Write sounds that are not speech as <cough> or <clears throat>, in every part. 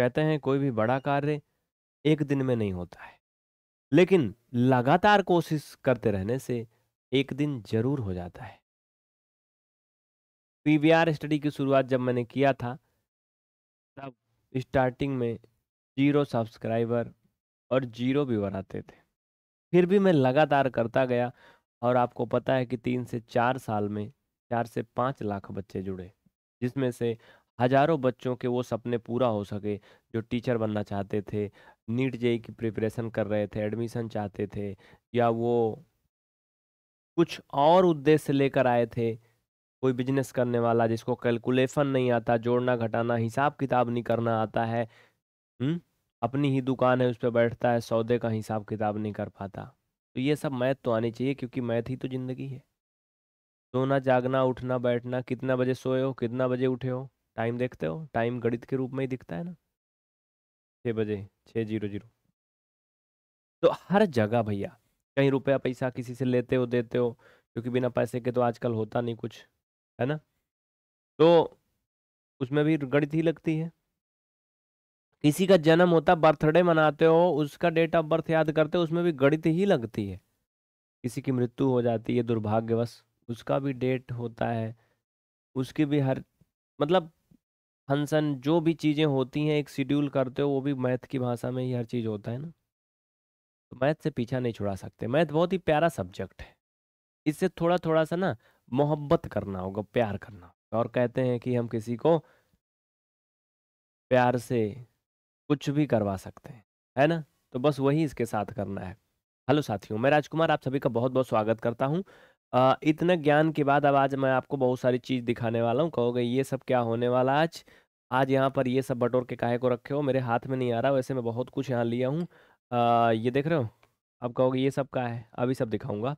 कहते हैं कोई भी बड़ा कार्य एक दिन में नहीं होता है लेकिन लगातार कोशिश करते रहने से एक दिन जरूर हो जाता है पीवीआर स्टडी की शुरुआत जब मैंने किया था तब स्टार्टिंग में जीरो सब्सक्राइबर और जीरो व्यूवर आते थे फिर भी मैं लगातार करता गया और आपको पता है कि तीन से चार साल में चार से पाँच लाख बच्चे जुड़े जिसमें से हज़ारों बच्चों के वो सपने पूरा हो सके जो टीचर बनना चाहते थे नीट जे की प्रिपरेशन कर रहे थे एडमिशन चाहते थे या वो कुछ और उद्देश्य लेकर आए थे कोई बिजनेस करने वाला जिसको कैलकुलेशन नहीं आता जोड़ना घटाना हिसाब किताब नहीं करना आता है हुँ? अपनी ही दुकान है उस पर बैठता है सौदे का हिसाब किताब नहीं कर पाता तो ये सब मैथ तो आनी चाहिए क्योंकि मैथ ही तो ज़िंदगी है सोना जागना उठना बैठना कितना बजे सोए हो कितना बजे उठे हो टाइम देखते हो टाइम गणित के रूप में ही दिखता है ना छः बजे छः जीरो जीरो तो हर जगह भैया कहीं रुपया पैसा किसी से लेते हो देते हो क्योंकि बिना पैसे के तो आजकल होता नहीं कुछ है ना तो उसमें भी गणित ही लगती है किसी का जन्म होता बर्थडे मनाते हो उसका डेट ऑफ बर्थ याद करते हो उसमें भी गणित ही लगती है किसी की मृत्यु हो जाती है दुर्भाग्यवश उसका भी डेट होता है उसकी भी हर मतलब फंक्शन जो भी चीज़ें होती हैं एक शेड्यूल करते हो वो भी मैथ की भाषा में ही हर चीज़ होता है ना तो मैथ से पीछा नहीं छुड़ा सकते मैथ बहुत ही प्यारा सब्जेक्ट है इससे थोड़ा थोड़ा सा ना मोहब्बत करना होगा प्यार करना होगा और कहते हैं कि हम किसी को प्यार से कुछ भी करवा सकते हैं है ना तो बस वही इसके साथ करना है हेलो साथियों मैं राजकुमार आप सभी का बहुत बहुत स्वागत करता हूँ इतना ज्ञान के बाद अब आज मैं आपको बहुत सारी चीज़ दिखाने वाला हूँ कहोगे ये सब क्या होने वाला आज आज यहाँ पर ये सब बटोर के काहे को रखे हो मेरे हाथ में नहीं आ रहा वैसे मैं बहुत कुछ यहाँ लिया हूँ ये देख रहे हो अब कहोगे ये सब का है अभी सब दिखाऊंगा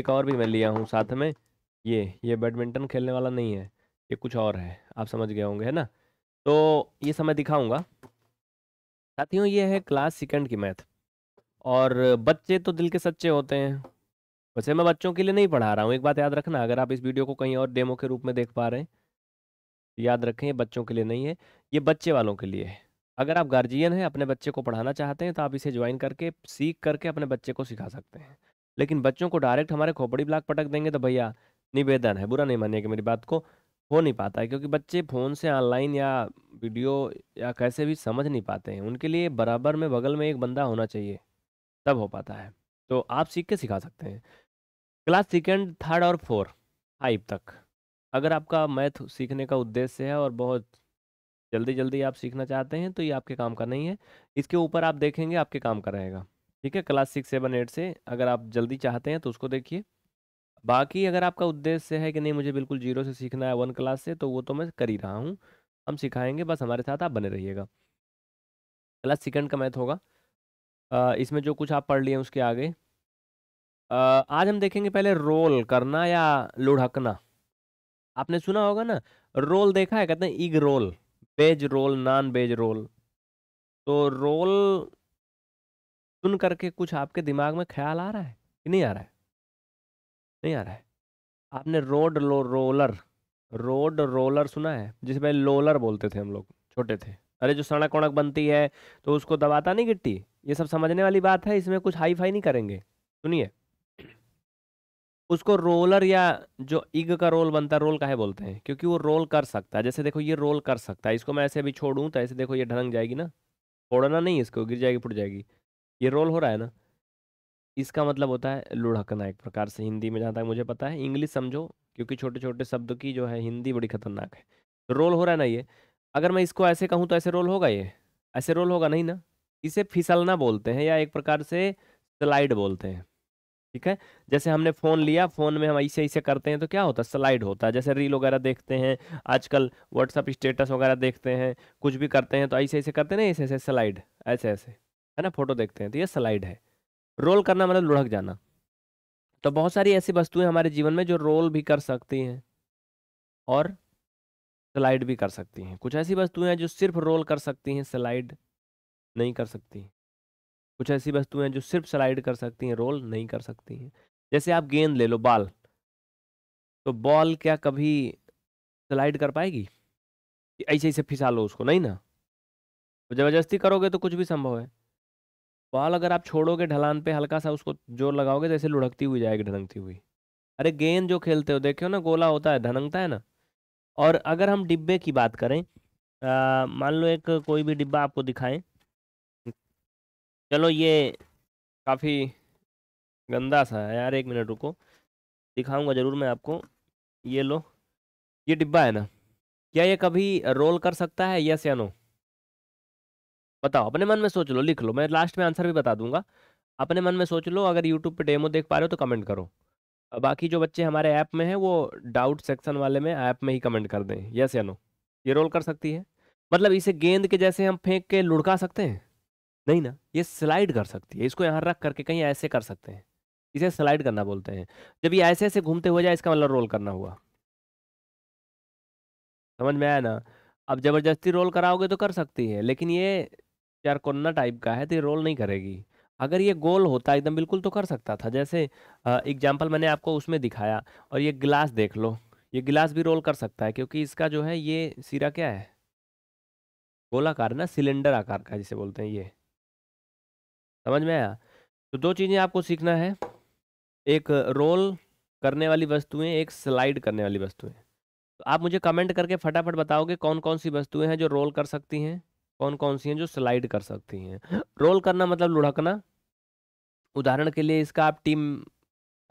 एक और भी मैं लिया हूँ साथ में ये ये बैडमिंटन खेलने वाला नहीं है ये कुछ और है आप समझ गए होंगे है ना तो ये सब मैं दिखाऊँगा साथियों ये है क्लास सेकेंड की मैथ और बच्चे तो दिल के सच्चे होते हैं वैसे मैं बच्चों के लिए नहीं पढ़ा रहा हूँ एक बात याद रखना अगर आप इस वीडियो को कहीं और डेमो के रूप में देख पा रहे हैं याद रखें ये बच्चों के लिए नहीं है ये बच्चे वालों के लिए है अगर आप गार्जियन हैं अपने बच्चे को पढ़ाना चाहते हैं तो आप इसे ज्वाइन करके सीख करके अपने बच्चे को सिखा सकते हैं लेकिन बच्चों को डायरेक्ट हमारे खोपड़ी ब्लॉक पटक देंगे तो भैया निवेदन है बुरा नहीं मानिएगा मेरी बात को हो नहीं पाता है क्योंकि बच्चे फ़ोन से ऑनलाइन या वीडियो या कैसे भी समझ नहीं पाते हैं उनके लिए बराबर में बगल में एक बंदा होना चाहिए तब हो पाता है तो आप सीख के सिखा सकते हैं क्लास सेकेंड थर्ड और फोर फाइव तक अगर आपका मैथ सीखने का उद्देश्य है और बहुत जल्दी जल्दी आप सीखना चाहते हैं तो ये आपके काम का नहीं है इसके ऊपर आप देखेंगे आपके काम का रहेगा ठीक है क्लास सिक्स सेवन एट से अगर आप जल्दी चाहते हैं तो उसको देखिए बाकी अगर आपका उद्देश्य है कि नहीं मुझे बिल्कुल जीरो से सीखना है वन क्लास से तो वो तो मैं कर ही रहा हूँ हम सिखाएंगे बस हमारे साथ आप बने रहिएगा क्लास सेकंड का मैथ होगा आ, इसमें जो कुछ आप पढ़ लिए उसके आगे आ, आज हम देखेंगे पहले रोल करना या लुढ़कना आपने सुना होगा ना रोल देखा है कहते हैं egg roll veg roll non veg roll तो रोल सुन करके कुछ आपके दिमाग में ख्याल आ रहा है कि नहीं आ रहा है नहीं आ रहा है आपने रोड लो रोलर रोड रोलर सुना है जिसे पहले लोलर बोलते थे हम लोग छोटे थे अरे जो सड़क उड़क बनती है तो उसको दबाता नहीं गिट्टी ये सब समझने वाली बात है इसमें कुछ हाई फाई नहीं करेंगे सुनिए उसको रोलर या जो इग का रोल बनता है रोल काहे बोलते हैं क्योंकि वो रोल कर सकता है जैसे देखो ये रोल कर सकता है इसको मैं ऐसे अभी छोड़ूँ तो ऐसे देखो ये ढलंग जाएगी ना छोड़ना नहीं इसको गिर जाएगी फुट जाएगी ये रोल हो रहा है ना इसका मतलब होता है लुढ़कना एक प्रकार से हिंदी में जहाँ तक मुझे पता है इंग्लिश समझो क्योंकि छोटे छोटे शब्द की जो है हिंदी बड़ी खतरनाक है तो रोल हो रहा है ना ये अगर मैं इसको ऐसे कहूँ तो ऐसे रोल होगा ये ऐसे रोल होगा नहीं ना इसे फिसलना बोलते हैं या एक प्रकार से स्लाइड बोलते हैं ठीक है जैसे हमने फ़ोन लिया फ़ोन में हम ऐसे ऐसे करते हैं तो क्या होता है स्लाइड होता है जैसे रील वगैरह देखते हैं आजकल व्हाट्सअप स्टेटस वगैरह देखते हैं कुछ भी करते हैं तो ऐसे ऐसे करते हैं ऐसे ऐसे स्लाइड ऐसे ऐसे है ना फोटो देखते हैं तो ये स्लाइड है रोल करना मतलब लुढ़क जाना तो बहुत सारी ऐसी वस्तुएं हमारे जीवन में जो रोल भी कर सकती हैं और स्लाइड भी कर सकती हैं कुछ ऐसी वस्तुएं हैं जो सिर्फ रोल कर सकती हैं स्लाइड नहीं कर सकती कुछ ऐसी वस्तुएं हैं जो सिर्फ स्लाइड कर सकती हैं रोल नहीं कर सकती हैं जैसे आप गेंद ले लो बॉल तो बॉल क्या कभी स्लाइड कर पाएगी कि ऐसे ऐसे फिसा लो उसको नहीं ना तो ज़बरदस्ती करोगे तो कुछ भी संभव है बॉल अगर आप छोड़ोगे ढलान पे हल्का सा उसको जोर लगाओगे तो ऐसे लुढ़कती हुई जाएगी ढनकती हुई अरे गेंद जो खेलते हो देखे हो ना गोला होता है ढनकता है ना और अगर हम डिब्बे की बात करें मान लो एक कोई भी डिब्बा आपको दिखाएं चलो ये काफ़ी गंदा सा है यार एक मिनट रुको दिखाऊंगा ज़रूर मैं आपको ये लो ये डिब्बा है ना क्या ये कभी रोल कर सकता है यस या नो बताओ अपने मन में सोच लो लिख लो मैं लास्ट में आंसर भी बता दूंगा अपने मन में सोच लो अगर यूट्यूब पे डेमो देख पा रहे हो तो कमेंट करो बाकी जो बच्चे हमारे ऐप में हैं वो डाउट सेक्शन वाले में ऐप में ही कमेंट कर दें यस या नो ये रोल कर सकती है मतलब इसे गेंद के जैसे हम फेंक के लुढ़का सकते हैं नहीं ना ये स्लाइड कर सकती है इसको यहाँ रख करके कहीं ऐसे कर सकते हैं इसे स्लाइड करना बोलते हैं जब ये ऐसे ऐसे घूमते हुए जाए इसका मतलब रोल करना हुआ समझ में आया ना अब ज़बरदस्ती रोल कराओगे तो कर सकती है लेकिन ये चार कोना टाइप का है तो ये रोल नहीं करेगी अगर ये गोल होता एकदम बिल्कुल तो कर सकता था जैसे एग्जाम्पल मैंने आपको उसमें दिखाया और ये गिलास देख लो ये गिलास भी रोल कर सकता है क्योंकि इसका जो है ये सिरा क्या है गोलाकार ना सिलेंडर आकार का जिसे बोलते हैं ये समझ में आया तो दो चीज़ें आपको सीखना है एक रोल करने वाली वस्तुएं एक स्लाइड करने वाली वस्तुएं तो आप मुझे कमेंट करके फटाफट बताओगे कौन कौन सी वस्तुएं हैं जो रोल कर सकती हैं कौन कौन सी हैं जो स्लाइड कर सकती हैं रोल करना मतलब लुढ़कना उदाहरण के लिए इसका आप टीम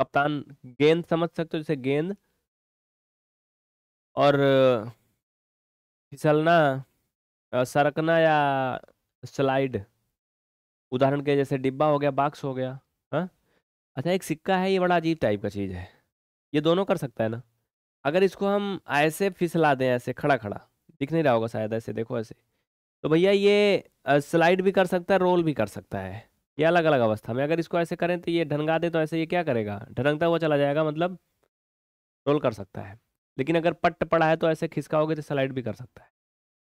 कप्तान गेंद समझ सकते हो जैसे गेंद और फिसलना सरकना या स्लाइड उदाहरण के जैसे डिब्बा हो गया बॉक्स हो गया हाँ अच्छा एक सिक्का है ये बड़ा अजीब टाइप का चीज़ है ये दोनों कर सकता है ना अगर इसको हम ऐसे फिसला दें ऐसे खड़ा खड़ा दिख नहीं रहा होगा शायद ऐसे देखो ऐसे तो भैया ये स्लाइड भी कर सकता है रोल भी कर सकता है ये अलग अलग अवस्था में अगर इसको ऐसे करें तो ये ढंगा दे तो ऐसे ये क्या करेगा ढंगता हुआ चला जाएगा मतलब रोल कर सकता है लेकिन अगर पट्ट पड़ा है तो ऐसे खिसकाओगे तो स्लाइड भी कर सकता है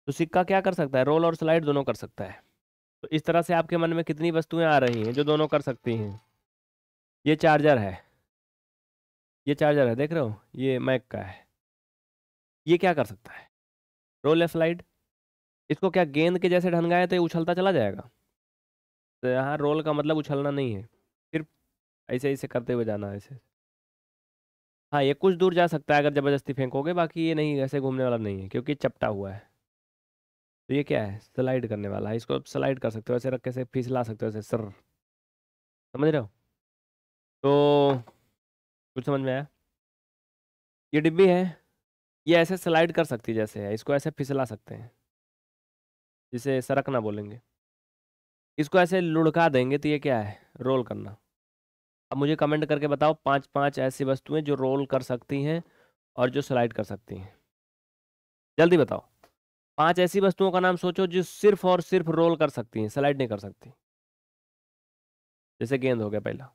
तो सिक्का क्या कर सकता है रोल और स्लाइड दोनों कर सकता है तो इस तरह से आपके मन में कितनी वस्तुएं आ रही हैं जो दोनों कर सकती हैं ये चार्जर है ये चार्जर है देख रहे हो ये मैक का है ये क्या कर सकता है रोल एफ स्लाइड इसको क्या गेंद के जैसे है तो ये उछलता चला जाएगा तो यहाँ रोल का मतलब उछलना नहीं है सिर्फ ऐसे ऐसे करते हुए जाना है ऐसे हाँ ये कुछ दूर जा सकता है अगर ज़बरदस्ती फेंकोगे बाकी ये नहीं ऐसे घूमने वाला नहीं है क्योंकि चपटा हुआ है तो ये क्या है स्लाइड करने वाला है इसको आप स्लाइड कर सकते हो ऐसे रख के से फिसला सकते हो ऐसे सर समझ रहे हो तो कुछ समझ में आया ये डिब्बी है ये ऐसे स्लाइड कर सकती है जैसे है इसको ऐसे फिसला सकते हैं जिसे सरकना बोलेंगे इसको ऐसे लुढ़का देंगे तो ये क्या है रोल करना अब मुझे कमेंट करके बताओ पांच पांच ऐसी वस्तुएं जो रोल कर सकती हैं और जो स्लाइड कर सकती हैं जल्दी बताओ पांच ऐसी वस्तुओं का नाम सोचो जो सिर्फ और सिर्फ रोल कर सकती हैं स्लाइड नहीं कर सकती जैसे गेंद हो गया पहला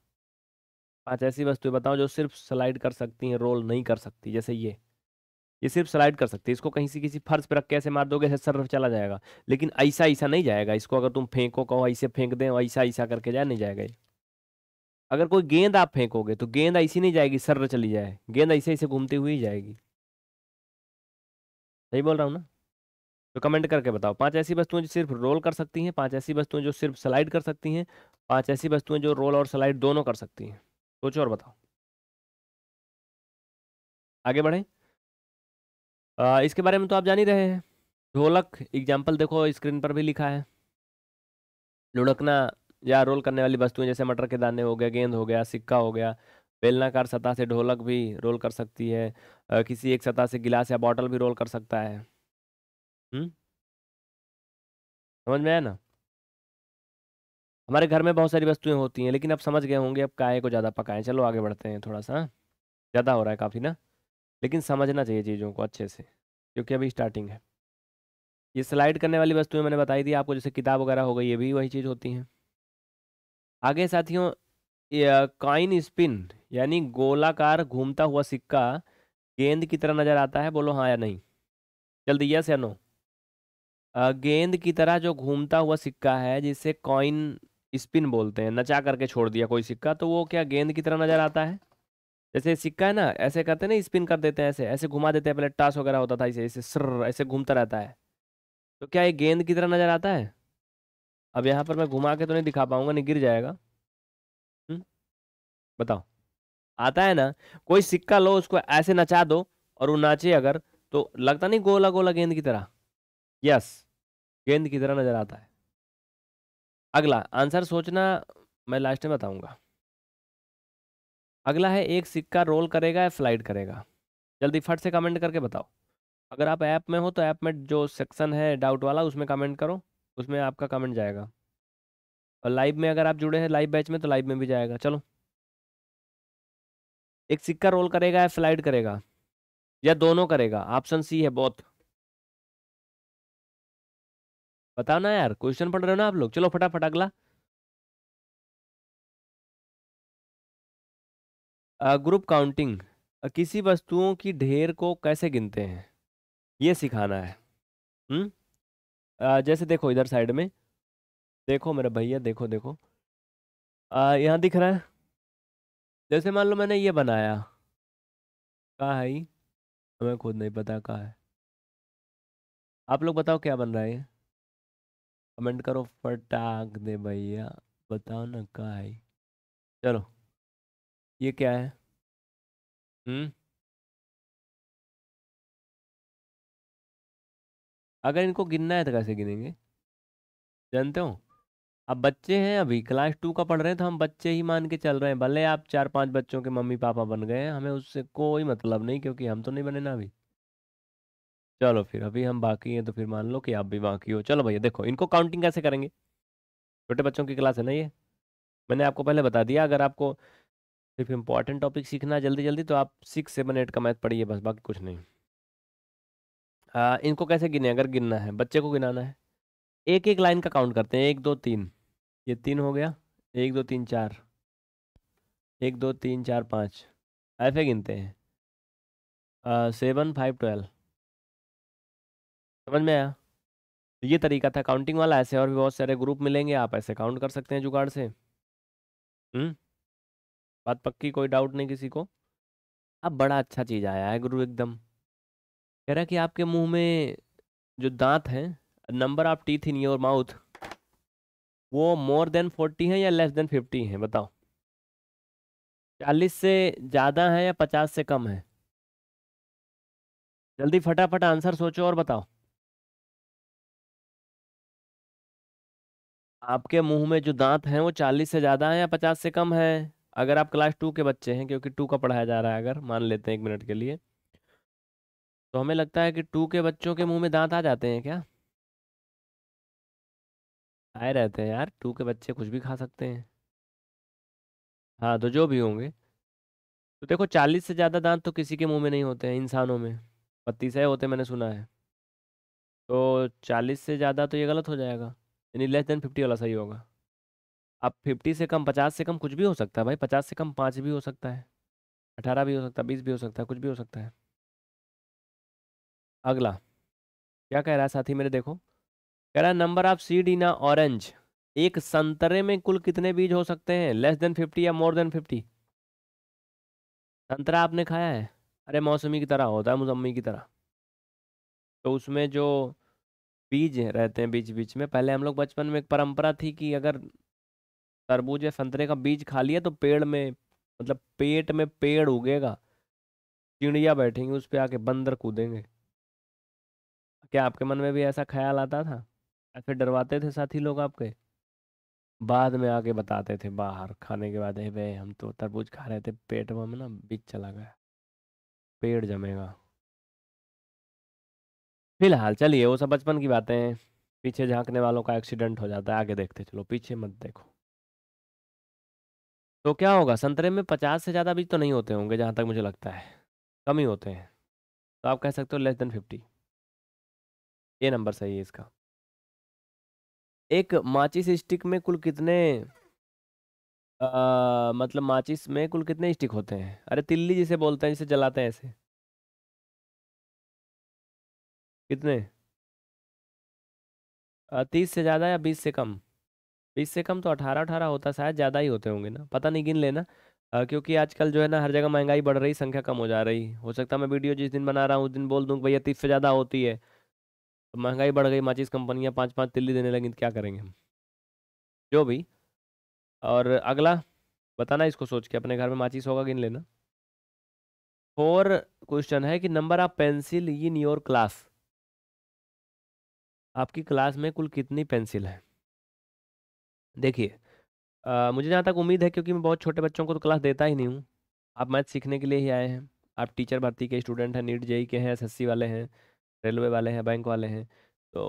पांच ऐसी वस्तुएं बताओ जो सिर्फ स्लाइड कर सकती हैं रोल नहीं कर सकती जैसे ये ये सिर्फ स्लाइड कर सकती है इसको कहीं से किसी फर्श पर रख के ऐसे मार दोगे ऐसे सर्फ चला जाएगा लेकिन ऐसा ऐसा नहीं जाएगा इसको अगर तुम फेंको कहो ऐसे फेंक दें ऐसा ऐसा करके जाए नहीं जाएगा ये अगर कोई गेंद आप फेंकोगे तो गेंद ऐसी नहीं जाएगी सर्र चली जाए गेंद ऐसे ऐसे घूमती हुई जाएगी सही बोल रहा हूँ ना तो कमेंट करके बताओ पांच ऐसी वस्तुएं जो सिर्फ रोल कर सकती हैं पांच ऐसी वस्तुएं जो सिर्फ स्लाइड कर सकती हैं पांच ऐसी वस्तुएं जो रोल और स्लाइड दोनों कर सकती हैं सोचो और बताओ आगे बढ़ें आ, इसके बारे में तो आप जान ही रहे हैं ढोलक एग्जाम्पल देखो स्क्रीन पर भी लिखा है लुढ़कना या रोल करने वाली वस्तुएं जैसे मटर के दाने हो गया गेंद हो गया सिक्का हो गया बेलनाकार सतह से ढोलक भी रोल कर सकती है किसी एक सतह से गिलास या बॉटल भी रोल कर सकता है समझ में आया ना? हमारे घर में बहुत सारी वस्तुएं होती हैं, लेकिन अब समझ गए होंगे अब काय को ज़्यादा पकाए चलो आगे बढ़ते हैं थोड़ा-सा ज़्यादा हो रहा है काफ़ी ना? लेकिन समझना चाहिए चीज़ों को अच्छे से, क्योंकि अभी स्टार्टिंग है। ये स्लाइड करने वाली वस्तुएं मैंने बताई थी आपको जैसे किताब वगैरह हो गई, ये भी वही चीज़ होती हैं। आगे साथियों काइन स्पिन यानी गोलाकार घूमता हुआ सिक्का गेंद की तरह नज़र आता है, बोलो हाँ या नहीं? जल्दी यस या नो? गेंद की तरह जो घूमता हुआ सिक्का है जिसे कॉइन स्पिन बोलते हैं नचा करके छोड़ दिया कोई सिक्का तो वो क्या गेंद की तरह नजर आता है जैसे सिक्का है ना ऐसे करते हैं ना स्पिन कर देते हैं ऐसे ऐसे घुमा देते हैं पहले टास वगैरह होता था इसे ऐसे सर ऐसे घूमता रहता है तो क्या ये गेंद की तरह नज़र आता है अब यहाँ पर मैं घुमा के तो नहीं दिखा पाऊंगा नहीं गिर जाएगा हुँ? हम्म, बताओ आता है ना कोई सिक्का लो उसको ऐसे नचा दो और वो नाचे अगर तो लगता नहीं गोला गोला गेंद की तरह यस गेंद की तरह नजर आता है अगला आंसर सोचना मैं लास्ट में बताऊंगा अगला है एक सिक्का रोल करेगा या फ्लाइट करेगा जल्दी फट से कमेंट करके बताओ अगर आप ऐप में हो तो ऐप में जो सेक्शन है डाउट वाला उसमें कमेंट करो उसमें आपका कमेंट जाएगा और लाइव में अगर आप जुड़े हैं लाइव बैच में तो लाइव में भी जाएगा चलो एक सिक्का रोल करेगा या फ्लाइट करेगा या दोनों करेगा ऑप्शन सी है बहुत बताओ ना यार क्वेश्चन पढ़ रहे हो ना आप लोग चलो फटाफट अगला ग्रुप काउंटिंग किसी वस्तुओं की ढेर को कैसे गिनते हैं ये सिखाना है हम्म जैसे देखो इधर साइड में देखो मेरे भैया देखो देखो यहाँ दिख रहा है जैसे मान लो मैंने ये बनाया कहा है हमें खुद नहीं पता कहा है आप लोग बताओ क्या बन रहा है कमेंट करो फटाक दे भैया बताओ ना का है चलो ये क्या है हम्म अगर इनको गिनना है तो कैसे गिनेंगे जानते हो अब बच्चे हैं अभी क्लास टू का पढ़ रहे हैं तो हम बच्चे ही मान के चल रहे हैं भले आप चार पांच बच्चों के मम्मी पापा बन गए हैं हमें उससे कोई मतलब नहीं क्योंकि हम तो नहीं बने ना अभी चलो फिर अभी हम बाकी हैं तो फिर मान लो कि आप भी बाकी हो चलो भैया देखो इनको काउंटिंग कैसे करेंगे छोटे बच्चों की क्लास है ना ये मैंने आपको पहले बता दिया अगर आपको सिर्फ इम्पॉर्टेंट टॉपिक सीखना है जल्दी जल्दी तो आप सिक्स सेवन एट का मैथ पढ़िए बस बाकी कुछ नहीं आ, इनको कैसे गिने अगर गिनना है बच्चे को गिनाना है एक एक लाइन का काउंट करते हैं एक दो तीन ये तीन हो गया एक दो तीन चार एक दो तीन चार पाँच ऐसे गिनते हैं सेवन फाइव ट्वेल्व समझ में आया तो ये तरीका था काउंटिंग वाला ऐसे और भी बहुत सारे ग्रुप मिलेंगे आप ऐसे काउंट कर सकते हैं जुगाड़ से हम्म बात पक्की कोई डाउट नहीं किसी को अब बड़ा अच्छा चीज़ आया है गुरु एकदम कह रहा कि आपके मुंह में जो दांत हैं number of teeth in your mouth वो मोर देन फोर्टी है या लेस देन फिफ्टी है बताओ चालीस से ज़्यादा है या पचास से कम है जल्दी फटाफट आंसर सोचो और बताओ आपके मुंह में जो दांत हैं वो चालीस से ज़्यादा हैं या पचास से कम हैं अगर आप क्लास टू के बच्चे हैं क्योंकि टू का पढ़ाया जा रहा है अगर मान लेते हैं एक मिनट के लिए तो हमें लगता है कि टू के बच्चों के मुंह में दांत आ जाते हैं क्या आए रहते हैं यार टू के बच्चे कुछ भी खा सकते हैं हाँ तो जो भी होंगे तो देखो चालीस से ज़्यादा दांत तो किसी के मुंह में नहीं होते हैं इंसानों में बत्तीस है होते मैंने सुना है तो चालीस से ज़्यादा तो ये गलत हो जाएगा यानी लेस देन फिफ्टी वाला सही होगा अब फिफ्टी से कम पचास से कम कुछ भी हो सकता है भाई पचास से कम पाँच भी हो सकता है अठारह भी हो सकता है बीस भी हो सकता है कुछ भी हो सकता है अगला क्या कह रहा है साथी मेरे देखो कह रहा है number of seed in orange एक संतरे में कुल कितने बीज हो सकते हैं लेस देन फिफ्टी या मोर देन फिफ्टी संतरा आपने खाया है अरे मौसमी की तरह होता है मौसमी की तरह तो उसमें जो बीज रहते हैं बीच बीच में पहले हम लोग बचपन में एक परंपरा थी कि अगर तरबूज या संतरे का बीज खा लिया तो पेड़ में मतलब पेट में पेड़ उगेगा चिड़िया बैठेंगी उस पर आके बंदर कूदेंगे क्या आपके मन में भी ऐसा ख्याल आता था या फिर डरवाते थे साथी लोग आपके बाद में आके बताते थे बाहर खाने के बाद "ए बे हम तो तरबूज खा रहे थे पेट में ना बीज चला गया पेड़ जमेगा फिलहाल चलिए वो सब बचपन की बातें हैं पीछे झांकने वालों का एक्सीडेंट हो जाता है आगे देखते चलो पीछे मत देखो तो क्या होगा संतरे में पचास से ज़्यादा बीज तो नहीं होते होंगे जहाँ तक मुझे लगता है कम ही होते हैं तो आप कह सकते हो लेस देन फिफ्टी ये नंबर सही है इसका एक माचिस स्टिक में कुल कितने आ, मतलब माचिस में कुल कितने स्टिक होते हैं अरे तिल्ली जिसे बोलते हैं जिसे जलाते हैं ऐसे कितने तीस से ज़्यादा या बीस से कम बीस से कम तो अठारह अठारह होता शायद ज़्यादा ही होते होंगे ना पता नहीं गिन लेना आ, क्योंकि आजकल जो है ना हर जगह महंगाई बढ़ रही संख्या कम हो जा रही हो सकता है मैं वीडियो जिस दिन बना रहा हूँ उस दिन बोल दूँ भैया तीस से ज़्यादा होती है तो महंगाई बढ़ गई माचिस कंपनियाँ पाँच पाँच तिल्ली देने लगी तो क्या करेंगे हम जो भी और अगला बताना इसको सोच के अपने घर में माचिस होगा गिन लेना फोर क्वेश्चन है कि number of pencil in your class आपकी क्लास में कुल कितनी पेंसिल है देखिए मुझे जहाँ तक उम्मीद है क्योंकि मैं बहुत छोटे बच्चों को तो क्लास देता ही नहीं हूँ आप मैथ सीखने के लिए ही आए हैं आप टीचर भर्ती के स्टूडेंट हैं नीट जेई के हैं एस वाले हैं रेलवे वाले हैं बैंक वाले हैं तो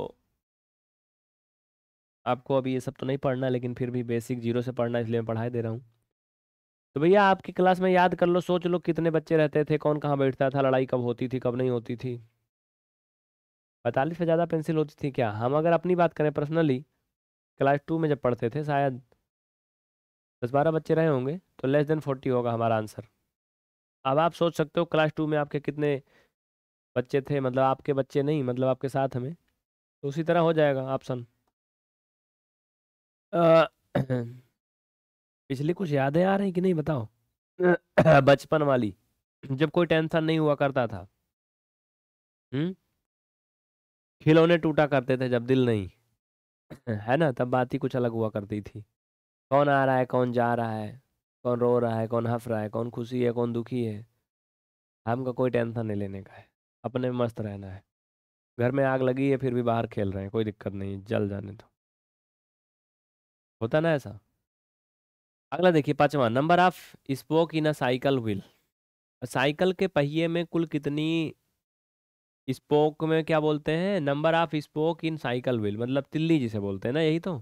आपको अभी ये सब तो नहीं पढ़ना लेकिन फिर भी बेसिक जीरो से पढ़ना इसलिए मैं पढ़ाई दे रहा हूँ तो भैया आपकी क्लास में याद कर लो सोच लो कितने बच्चे रहते थे कौन कहाँ बैठता था लड़ाई कब होती थी कब नहीं होती थी पैंतालीस से ज़्यादा पेंसिल होती थी क्या हम अगर अपनी बात करें पर्सनली क्लास टू में जब पढ़ते थे शायद दस बारह बच्चे रहे होंगे तो लेस देन फोर्टी होगा हमारा आंसर अब आप सोच सकते हो क्लास टू में आपके कितने बच्चे थे मतलब आपके बच्चे नहीं मतलब आपके साथ हमें तो उसी तरह हो जाएगा ऑप्शन <clears throat> पिछली कुछ यादें आ रही कि नहीं बताओ <clears throat> बचपन वाली जब कोई टेंशन नहीं हुआ करता था हुँ? हम्म? खिलौने टूटा करते थे जब दिल नहीं है ना तब बात ही कुछ अलग हुआ करती थी कौन आ रहा है कौन जा रहा है कौन रो रहा है कौन हंस रहा है कौन खुशी है कौन दुखी है हमका कोई टेंशन नहीं लेने का है अपने मस्त रहना है घर में आग लगी है फिर भी बाहर खेल रहे हैं कोई दिक्कत नहीं जल जाने दो होता ना ऐसा अगला देखिए पांचवा number of spoke in a cycle wheel cycle के पहिए में कुल कितनी स्पोक में क्या बोलते हैं number of spoke in cycle wheel मतलब तिल्ली जिसे बोलते हैं ना यही तो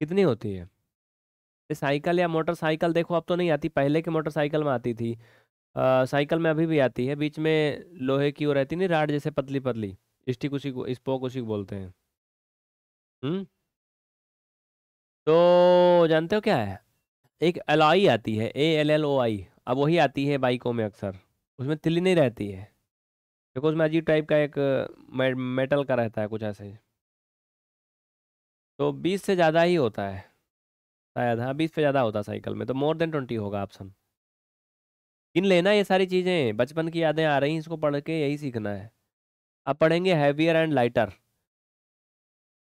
कितनी होती है ये साइकिल या मोटरसाइकिल देखो अब तो नहीं आती पहले के मोटरसाइकिल में आती थी साइकिल में अभी भी आती है बीच में लोहे की वो रहती नहीं राड जैसे पतली पतली स्टिक उसी को स्पोक उसी को बोलते हैं हम्म तो जानते हो क्या है एक एलॉई आती है ए एल एल ओ आई अब वही आती है बाइकों में अक्सर उसमें तिल्ली नहीं रहती है देखो उसमें अजीब टाइप का एक मेटल का रहता है कुछ ऐसे ही तो बीस से ज़्यादा ही होता है शायद हाँ बीस से ज़्यादा होता साइकिल में तो मोर देन ट्वेंटी होगा ऑप्शन गिन लेना ये सारी चीज़ें बचपन की यादें आ रही हैं इसको पढ़ के यही सीखना है अब पढ़ेंगे हैवियर एंड लाइटर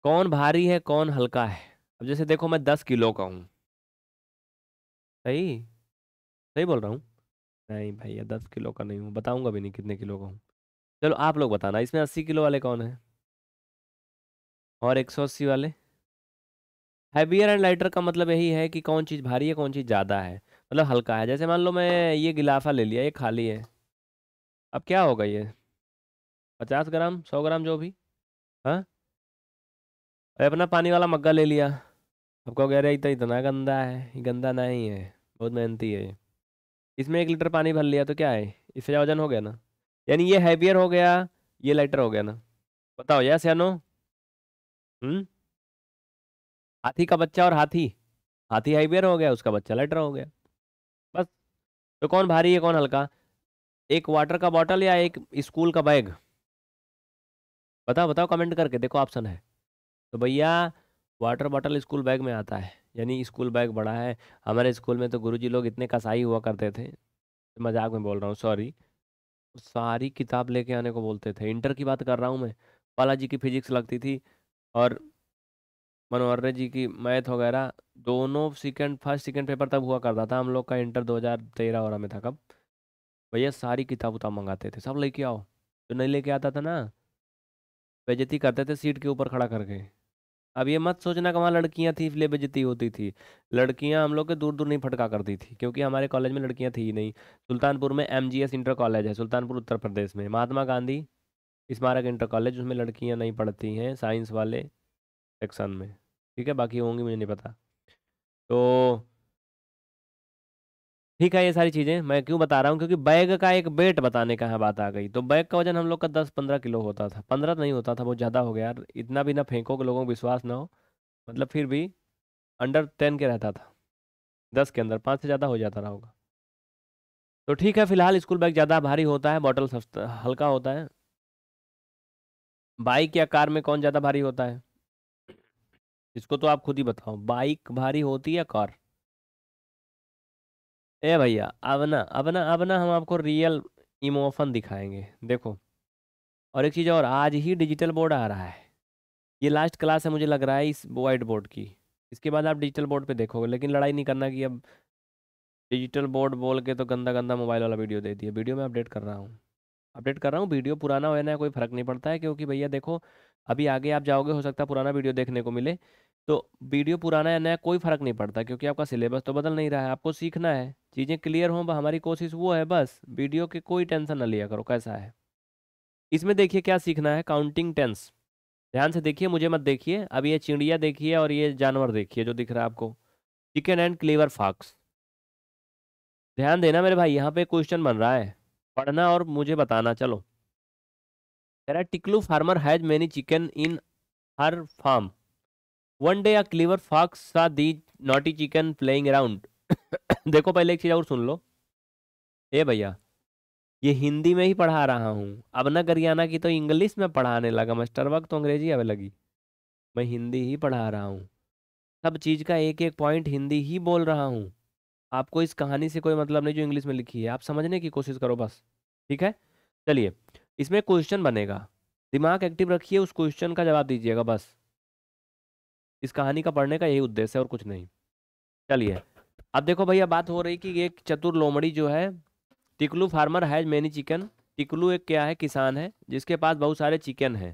कौन भारी है कौन हल्का है अब जैसे देखो मैं दस किलो का हूँ सही सही बोल रहा हूँ नहीं भैया दस किलो का नहीं हूँ बताऊँगा भी नहीं कितने किलो का हूँ चलो आप लोग बताना इसमें अस्सी किलो वाले कौन है और एक सौ अस्सी वाले हैवियर एंड लाइटर का मतलब यही है कि कौन चीज़ भारी है कौन चीज़ ज़्यादा है मतलब हल्का है जैसे मान लो मैं ये गिलाफा ले लिया ये खाली है अब क्या होगा ये पचास ग्राम सौ ग्राम जो भी हाँ अरे अपना पानी वाला मग्गा ले लिया अब कह रहे इतना इतना गंदा है गंदा नहीं है बहुत मेहनती है इसमें एक लीटर पानी भर लिया तो क्या है इससे वजन हो गया ना यानी ये हैवियर हो गया ये लाइटर हो गया ना बताओ यस या नो हम्म हाथी का बच्चा और हाथी हाथी हैवियर हो गया उसका बच्चा लाइटर हो गया बस तो कौन भारी है कौन हल्का एक वाटर का बॉटल या एक स्कूल का बैग बताओ बताओ कमेंट करके देखो ऑप्शन है तो भैया वाटर बॉटल स्कूल बैग में आता है यानी स्कूल बैग बड़ा है हमारे स्कूल में तो गुरुजी लोग इतने कसाई हुआ करते थे मजाक में बोल रहा हूँ सॉरी सारी किताब लेके आने को बोलते थे इंटर की बात कर रहा हूँ मैं बालाजी की फिजिक्स लगती थी और मनोहर जी की मैथ वगैरह दोनों सेकंड फर्स्ट सेकंड पेपर तब हुआ करता था हम लोग का इंटर 2013 और में था कब भैया सारी किताब उताब मंगाते थे सब लेके आओ जो नहीं लेके आता था ना बेजती करते थे सीट के ऊपर खड़ा करके अब ये मत सोचना कि वहाँ लड़कियाँ थी इसलिए बेजती होती थी लड़कियाँ हम लोग के दूर दूर नहीं फटका करती थी क्योंकि हमारे कॉलेज में लड़कियाँ थी ही नहीं सुल्तानपुर में एम इंटर कॉलेज है सुल्तानपुर उत्तर प्रदेश में महात्मा गांधी स्मारक इंटर कॉलेज उसमें लड़कियाँ नहीं पढ़ती हैं साइंस वाले सेक्शन में ठीक है बाकी होंगी मुझे नहीं पता तो ठीक है ये सारी चीज़ें मैं क्यों बता रहा हूँ क्योंकि बैग का एक वेट बताने का है बात आ गई तो बैग का वजन हम लोग का दस पंद्रह किलो होता था पंद्रह तो नहीं होता था बहुत ज़्यादा हो गया यार इतना भी ना फेंको लोगों को विश्वास ना हो मतलब फिर भी अंडर टेन के रहता था दस के अंदर पाँच से ज़्यादा हो जाता रहा होगा तो ठीक है फिलहाल स्कूल बैग ज़्यादा भारी होता है बॉटल हल्का होता है बाइक या कार में कौन ज़्यादा भारी होता है इसको तो आप खुद ही बताओ बाइक भारी होती है या कार ए भैया अब ना अब ना अब ना हम आपको रियल इमोफन दिखाएंगे देखो और एक चीज़ और आज ही डिजिटल बोर्ड आ रहा है ये लास्ट क्लास है मुझे लग रहा है इस वाइट बोर्ड की इसके बाद आप डिजिटल बोर्ड पे देखोगे लेकिन लड़ाई नहीं करना कि अब डिजिटल बोर्ड बोल के तो गंदा गंदा मोबाइल वाला वीडियो दे दिया वीडियो में अपडेट कर रहा हूँ अपडेट कर रहा हूँ वीडियो पुराना होना है कोई फ़र्क नहीं पड़ता है क्योंकि भैया देखो अभी आगे आप जाओगे हो सकता है पुराना वीडियो देखने को मिले तो वीडियो पुराना या नया कोई फ़र्क नहीं पड़ता क्योंकि आपका सिलेबस तो बदल नहीं रहा है आपको सीखना है चीज़ें क्लियर हों हमारी कोशिश वो है बस वीडियो के कोई टेंशन ना लिया करो कैसा है इसमें देखिए क्या सीखना है काउंटिंग टेंस ध्यान से देखिए मुझे मत देखिए अब ये चिड़िया देखिए और ये जानवर देखिए जो दिख रहा है आपको चिकन एंड क्लीवर फॉक्स ध्यान देना मेरे भाई यहाँ पे क्वेश्चन बन रहा है पढ़ना और मुझे बताना चलो तेरा Tiklu farmer has many chicken in her farm one day a clever fox saw the naughty chicken playing around देखो पहले एक चीज़ और सुन लो ए भैया ये हिंदी में ही पढ़ा रहा हूँ अब ना करियाना की तो इंग्लिश में पढ़ाने लगा मास्टर वक्त तो अंग्रेजी अब लगी मैं हिंदी ही पढ़ा रहा हूँ सब चीज़ का एक एक पॉइंट हिंदी ही बोल रहा हूँ आपको इस कहानी से कोई मतलब नहीं जो इंग्लिश में लिखी है आप समझने की कोशिश करो बस ठीक है चलिए इसमें क्वेश्चन बनेगा दिमाग एक्टिव रखिए उस क्वेश्चन का जवाब दीजिएगा बस इस कहानी का पढ़ने का यही उद्देश्य है और कुछ नहीं चलिए अब देखो भैया बात हो रही कि एक चतुर लोमड़ी जो है Tiklu farmer has many chicken Tiklu एक क्या है किसान है जिसके पास बहुत सारे चिकन है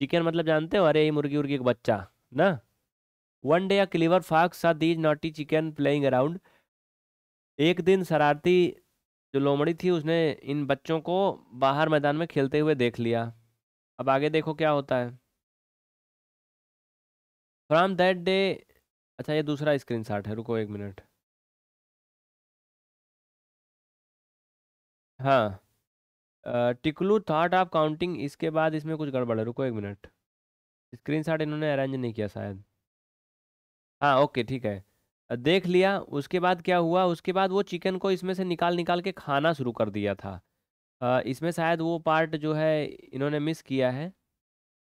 चिकन मतलब जानते हो अरे ये मुर्गी उर्गी एक बच्चा ना one day a clever fox saw these naughty chicken playing around एक दिन शरारती जो लोमड़ी थी उसने इन बच्चों को बाहर मैदान में खेलते हुए देख लिया अब आगे देखो क्या होता है फ्राम दैट डे अच्छा ये दूसरा शॉट है रुको एक मिनट हाँ टिकलू थाट ऑफ काउंटिंग इसके बाद इसमें कुछ गड़बड़ है रुको एक मिनट स्क्रीन शॉट इन्होंने अरेंज नहीं किया शायद हाँ ओके ठीक है देख लिया उसके बाद क्या हुआ उसके बाद वो चिकन को इसमें से निकाल निकाल के खाना शुरू कर दिया था इसमें शायद वो पार्ट जो है इन्होंने मिस किया है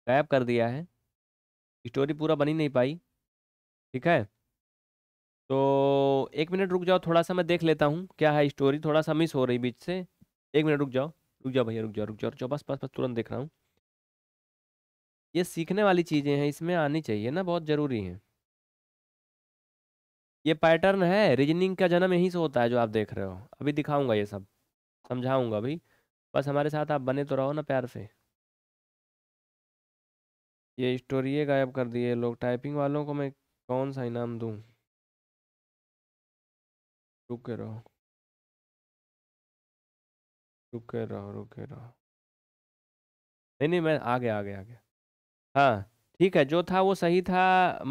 गायब कर दिया है स्टोरी पूरा बनी नहीं पाई ठीक है तो एक मिनट रुक जाओ थोड़ा सा मैं देख लेता हूँ क्या है स्टोरी थोड़ा सा मिस हो रही बीच से एक मिनट रुक जाओ रुक जाओ भैया रुक जाओ रुक जाओ रुक जाओ बस बस बस तुरंत देख रहा हूँ ये सीखने वाली चीज़ें हैं इसमें आनी चाहिए ना बहुत ज़रूरी है ये पैटर्न है रीजनिंग का जन्म यहीं से होता है जो आप देख रहे हो अभी दिखाऊंगा ये सब समझाऊंगा अभी बस हमारे साथ आप बने तो रहो ना प्यार से ये स्टोरी गायब कर दिए लोग टाइपिंग वालों को मैं कौन सा इनाम दूँ रुके रहो रुके रहो रुके रहो नहीं नहीं मैं आ गया आ गया आ गया हाँ ठीक है जो था वो सही था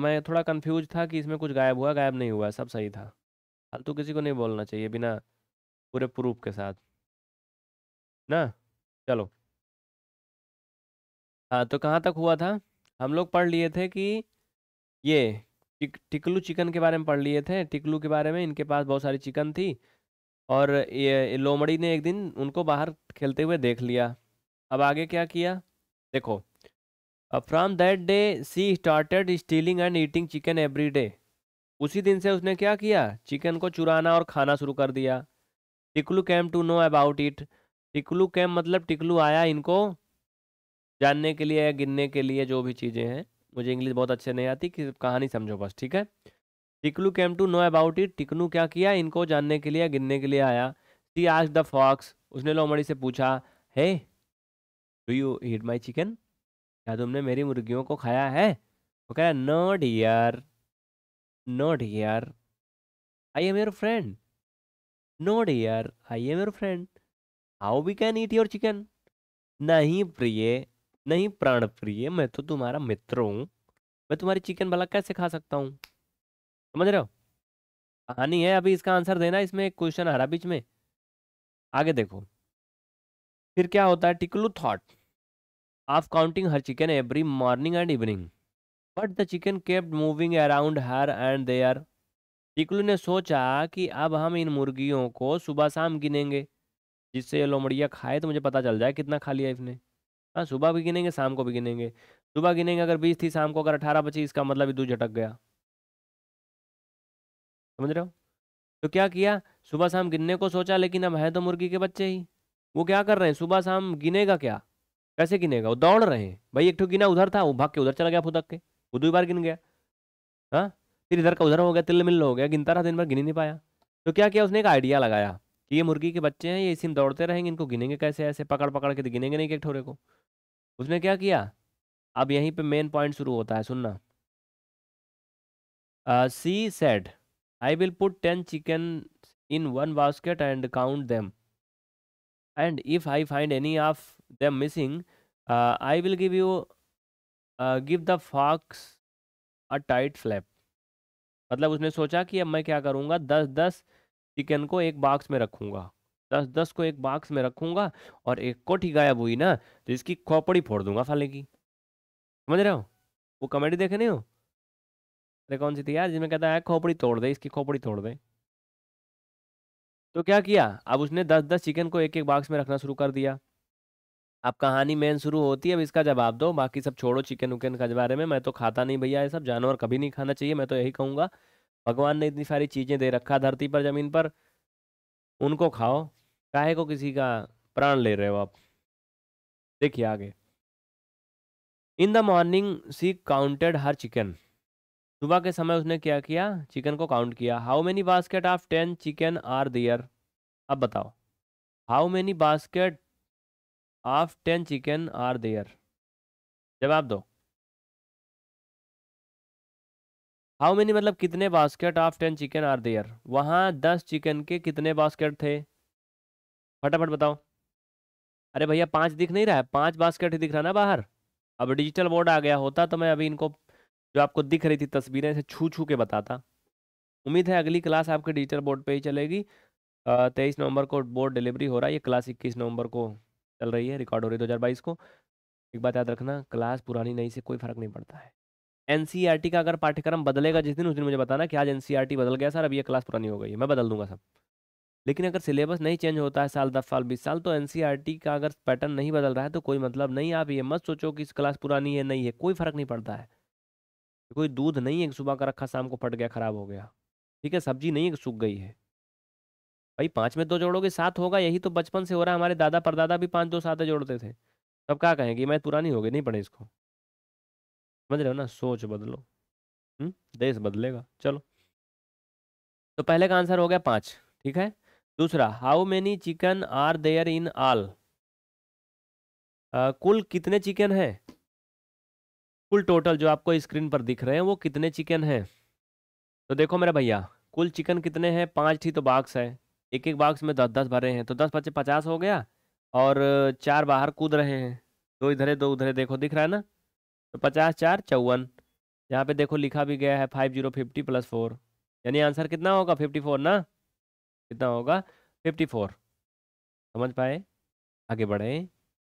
मैं थोड़ा कंफ्यूज था कि इसमें कुछ गायब हुआ गायब नहीं हुआ सब सही था फालतू तो किसी को नहीं बोलना चाहिए बिना पूरे प्रूफ के साथ ना चलो हाँ तो कहाँ तक हुआ था हम लोग पढ़ लिए थे कि ये टिकलू चिकन के बारे में पढ़ लिए थे टिकलू के बारे में इनके पास बहुत सारी चिकन थी और ये लोमड़ी ने एक दिन उनको बाहर खेलते हुए देख लिया अब आगे क्या किया देखो from that day she started stealing and eating chicken every day उसी दिन से उसने क्या किया चिकन को चुराना और खाना शुरू कर दिया Tiklu came to know about it Tiklu came मतलब टिकलू आया इनको जानने के लिए या गिनने के लिए जो भी चीज़ें हैं मुझे इंग्लिश बहुत अच्छे नहीं आती कि कहानी समझो बस ठीक है Tiklu came to know about it Tiknu क्या किया इनको जानने के लिए गिनने के लिए आया सी आज द फॉक्स उसने लोमड़ी से पूछा hey do you eat my chicken क्या तुमने मेरी मुर्गियों को खाया है वो कह रहा no dear no dear I am your friend no dear I am your friend how we can eat your chicken नहीं प्रिय नहीं प्राण प्रिय मैं तो तुम्हारा मित्र हूँ मैं तुम्हारी चिकन भला कैसे खा सकता हूँ समझ रहे हो कहानी है अभी इसका आंसर देना इसमें एक क्वेश्चन आ रहा बीच में आगे देखो फिर क्या होता है Tiklu thought of counting her chicken every morning and evening but the chicken kept moving around here and there Tiklu ने सोचा कि अब हम इन मुर्गियों को सुबह शाम गिनेंगे जिससे ये लोमड़िया खाए तो मुझे पता चल जाए कितना खा लिया इसने हाँ सुबह भी गिनेंगे शाम को भी गिनेंगे सुबह गिनेंगे अगर बीस थी शाम को अगर अठारह बची इसका मतलब इदू झटक गया समझ रहे हो तो क्या किया सुबह शाम गिनने को सोचा लेकिन अब है तो मुर्गी के बच्चे ही वो क्या कर रहे हैं सुबह शाम गिनेगा क्या कैसे गिनेगा वो दौड़ रहे हैं भाई एक ठो गिना उधर था वो भाग के उधर चला गया फुदक के वो दो बार गिन गया हाँ फिर इधर का उधर हो गया तिल मिल हो गया गिनता रहा दिन भर गिन ही नहीं पाया तो क्या किया उसने एक आइडिया लगाया कि ये मुर्गी के बच्चे हैं ये इसी में दौड़ते रहेंगे इनको गिनेंगे कैसे ऐसे पकड़ पकड़ के तो गिनेंगे नहीं एक ठोरे को उसने क्या किया अब यहीं पे मेन पॉइंट शुरू होता है सुनना she uh, said I will put 10 chickens in one basket and count them. And if I find any of them missing, uh, I will give you uh, give the fox a tight slap. मतलब उसने सोचा कि अब मैं क्या करूँगा दस दस चिकन को एक बॉक्स में रखूँगा दस दस को एक बॉक्स में रखूँगा और एक कोठी गायब हुई ना तो इसकी खोपड़ी फोड़ दूंगा फाले की समझ रहे हो वो कॉमेडी देखे नहीं हो अरे कौन सी थी यार जिसमें कहता है खोपड़ी तोड़ दे इसकी खोपड़ी तोड़ दे तो क्या किया अब उसने दस दस चिकन को एक एक बॉक्स में रखना शुरू कर दिया अब कहानी मेन शुरू होती है अब इसका जवाब दो बाकी सब छोड़ो चिकन उकेन के बारे में मैं तो खाता नहीं भैया ये सब जानवर कभी नहीं खाना चाहिए मैं तो यही कहूँगा भगवान ने इतनी सारी चीज़ें दे रखा धरती पर ज़मीन पर उनको खाओ काहे को किसी का प्राण ले रहे हो आप देखिए आगे in the morning she counted her chicken सुबह के समय उसने क्या किया चिकन को काउंट किया how many basket of ten chicken are there अब बताओ how many basket of ten chicken are there जवाब दो हाउ मेनी मतलब कितने basket of ten chicken are there वहाँ दस चिकन के कितने बास्केट थे फटाफट बताओ अरे भैया पांच दिख नहीं रहा है पांच बास्केट ही दिख रहा ना बाहर अब डिजिटल बोर्ड आ गया होता तो मैं अभी इनको जो आपको दिख रही थी तस्वीरें इसे छू छू के बताता उम्मीद है अगली क्लास आपके डिजिटल बोर्ड पे ही चलेगी तेईस नवंबर को बोर्ड डिलीवरी हो रहा है ये क्लास इक्कीस नवंबर को चल रही है रिकॉर्ड हो रही है दो को एक बात याद रखना क्लास पुरानी नई से कोई फर्क नहीं पड़ता है एन का अगर पाठ्यक्रम बदलेगा जिस दिन उस दिन मुझे बताना कि आज एन बदल गया सर अब ये क्लास पुरानी हो गई है मैं बदल दूंगा सब लेकिन अगर सिलेबस नहीं चेंज होता है साल दस साल बीस साल तो एन का अगर पैटर्न नहीं बदल रहा है तो कोई मतलब नहीं आप ये मत सोचो कि इस क्लास पुरानी है नहीं है कोई फर्क नहीं पड़ता है कोई दूध नहीं है कि सुबह का रखा शाम को फट गया ख़राब हो गया ठीक है सब्जी नहीं है कि सूख गई है भाई पाँच में दो जोड़ोगे सात होगा यही तो बचपन से हो रहा है हमारे दादा परदादा भी पाँच दो सात जोड़ते थे तब क्या कहेंगे मैं पुरानी हो गई नहीं पढ़े इसको समझ रहे हो ना सोच बदलो हुँ? हम्म, देश बदलेगा चलो तो पहले का आंसर हो गया पाँच ठीक है दूसरा how many chicken are there in all कुल कितने चिकन हैं कुल टोटल जो आपको स्क्रीन पर दिख रहे हैं वो कितने चिकन हैं तो देखो मेरा भैया कुल चिकन कितने हैं पाँच ही तो बाक्स है एक एक बाक्स में दस दस भरे हैं तो दस बच्चे पचास हो गया और चार बाहर कूद रहे हैं दो इधर दो उधरे देखो दिख रहा है ना तो पचास चार चौवन यहाँ पे देखो लिखा भी गया है five zero fifty plus four यानी आंसर कितना होगा फिफ्टी फोर ना कितना होगा फिफ्टी फोर समझ पाए आगे बढ़े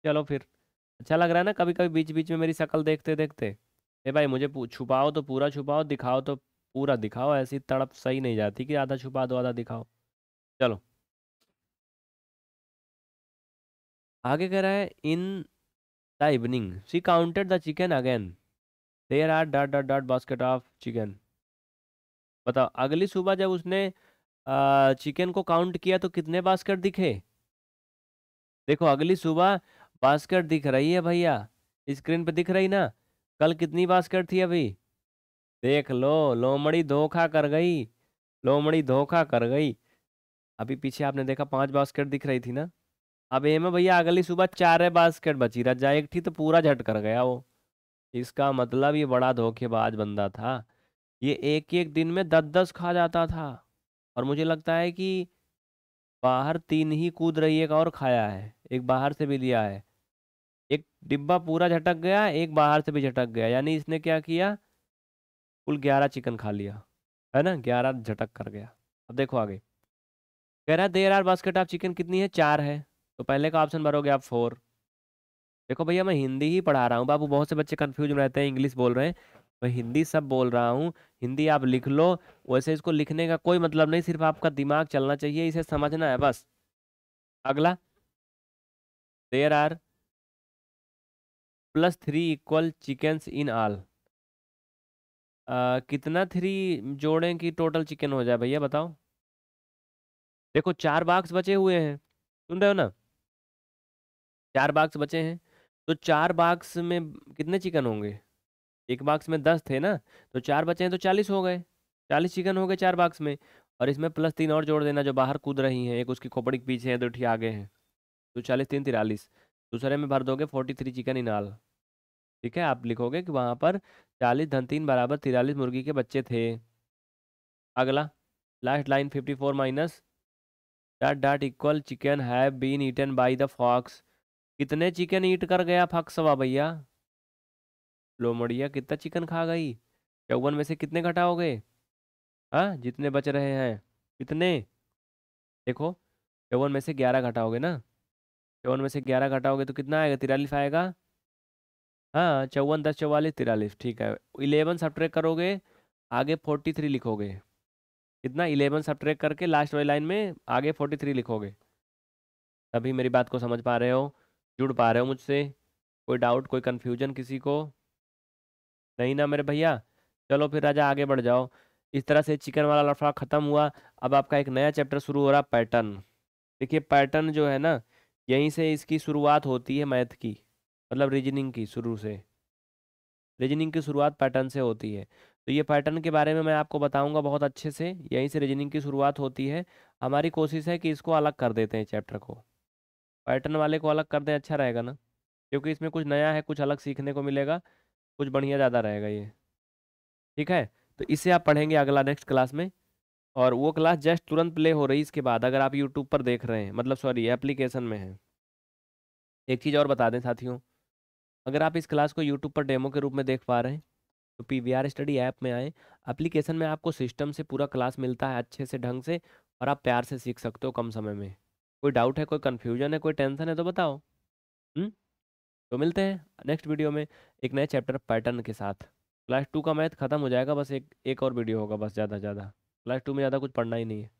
चलो फिर अच्छा लग रहा है ना कभी कभी बीच बीच में मेरी शक्ल देखते देखते ए भाई मुझे छुपाओ तो पूरा छुपाओ दिखाओ तो पूरा दिखाओ ऐसी तड़प सही नहीं जाती कि आधा छुपा दो आधा दिखाओ चलो आगे कह रहा है in the evening she counted the chicken again there are dot dot dot basket of chicken बताओ अगली सुबह जब उसने चिकन को काउंट किया तो कितने बास्केट दिखे देखो अगली सुबह बास्केट दिख रही है भैया स्क्रीन पे दिख रही ना कल कितनी बास्केट थी अभी देख लो लोमड़ी धोखा कर गई लोमड़ी धोखा कर गई अभी पीछे आपने देखा पांच बास्केट दिख रही थी ना अब ये में भैया अगली सुबह चार बास्केट बची रह जाए एक थी तो पूरा झट कर गया वो इसका मतलब ये बड़ा धोखेबाज बंदा था ये एक एक दिन में दस दस खा जाता था और मुझे लगता है कि बाहर तीन ही कूद रही है और खाया है एक बाहर से भी लिया है एक डिब्बा पूरा झटक गया एक बाहर से भी झटक गया यानी इसने क्या किया कुल ग्यारह चिकन खा लिया है ना ग्यारह झटक कर गया अब देखो आगे कह रहा है there are basket of chicken कितनी है चार है तो पहले का ऑप्शन भरोगे आप फोर देखो भैया मैं हिंदी ही पढ़ा रहा हूँ बाबू बहुत से बच्चे कन्फ्यूज रहते हैं इंग्लिश बोल रहे हैं मैं हिंदी सब बोल रहा हूँ हिंदी आप लिख लो वैसे इसको लिखने का कोई मतलब नहीं सिर्फ आपका दिमाग चलना चाहिए इसे समझना है बस अगला there are plus three equal chickens in all कितना थ्री जोड़ें कि टोटल चिकन हो जाए भैया बताओ देखो चार बाक्स बचे हुए हैं सुन रहे हो ना चार बाक्स बचे हैं तो चार बाक्स में कितने चिकन होंगे एक बाक्स में दस थे ना तो चार बचे हैं तो चालीस हो गए चालीस चिकन हो गए चार बाक्स में और इसमें प्लस तीन और जोड़ देना जो बाहर कूद रही हैं एक उसकी खोपड़ी के पीछे हैं दो ठीक आगे हैं तो चालीस तीन तिरालीस दूसरे में भर दोगे फोर्टी थ्री चिकन इनाल ठीक है आप लिखोगे कि वहाँ पर चालीस धन तीन बराबर तिरालीस मुर्गी के बच्चे थे अगला last line fifty four minus dot dot equal chicken have been eaten by the fox कितने चिकन ईट कर गया फॉक्स वा भैया लोमड़िया कितना चिकन खा गई चौवन में से कितने घटाओगे हाँ जितने बच रहे हैं कितने देखो चौवन में से ग्यारह घटाओगे ना चौवन में से ग्यारह घटाओगे तो कितना आएगा तिरालीस आएगा हाँ चौवन दस चौवालीस तिरालीस ठीक है इलेवन सब्ट्रैक करोगे आगे फोर्टी थ्री लिखोगे कितना इलेवन सब्ट्रैक करके लास्ट वाली लाइन में आगे फोर्टी थ्री लिखोगे तभी मेरी बात को समझ पा रहे हो जुड़ पा रहे हो मुझसे कोई डाउट कोई कन्फ्यूजन किसी को नहीं ना मेरे भैया चलो फिर राजा आगे बढ़ जाओ इस तरह से चिकन वाला लफड़ा ख़त्म हुआ अब आपका एक नया चैप्टर शुरू हो रहा पैटर्न देखिए पैटर्न जो है ना यहीं से इसकी शुरुआत होती है मैथ की मतलब रीजनिंग की शुरू से रीजनिंग की शुरुआत पैटर्न से होती है तो ये पैटर्न के बारे में मैं आपको बताऊंगा बहुत अच्छे से यहीं से रीजनिंग की शुरुआत होती है हमारी कोशिश है कि इसको अलग कर देते हैं चैप्टर को पैटर्न वाले को अलग कर दें अच्छा रहेगा ना क्योंकि इसमें कुछ नया है कुछ अलग सीखने को मिलेगा कुछ बढ़िया ज़्यादा रहेगा ये ठीक है तो इसे आप पढ़ेंगे अगला नेक्स्ट क्लास में और वो क्लास जस्ट तुरंत प्ले हो रही इसके बाद अगर आप यूट्यूब पर देख रहे हैं मतलब सॉरी एप्लीकेशन में है एक चीज़ और बता दें साथियों अगर आप इस क्लास को यूट्यूब पर डेमो के रूप में देख पा रहे हैं तो P V R study app में आए एप्लीकेशन में आपको सिस्टम से पूरा क्लास मिलता है अच्छे से ढंग से और आप प्यार से सीख सकते हो कम समय में कोई डाउट है कोई कन्फ्यूजन है कोई टेंशन है तो बताओ हुँ? तो मिलते हैं नेक्स्ट वीडियो में एक नए चैप्टर पैटर्न के साथ क्लास टू का मैथ खत्म हो जाएगा बस एक एक और वीडियो होगा बस ज़्यादा ज़्यादा क्लास टू में ज़्यादा कुछ पढ़ना ही नहीं है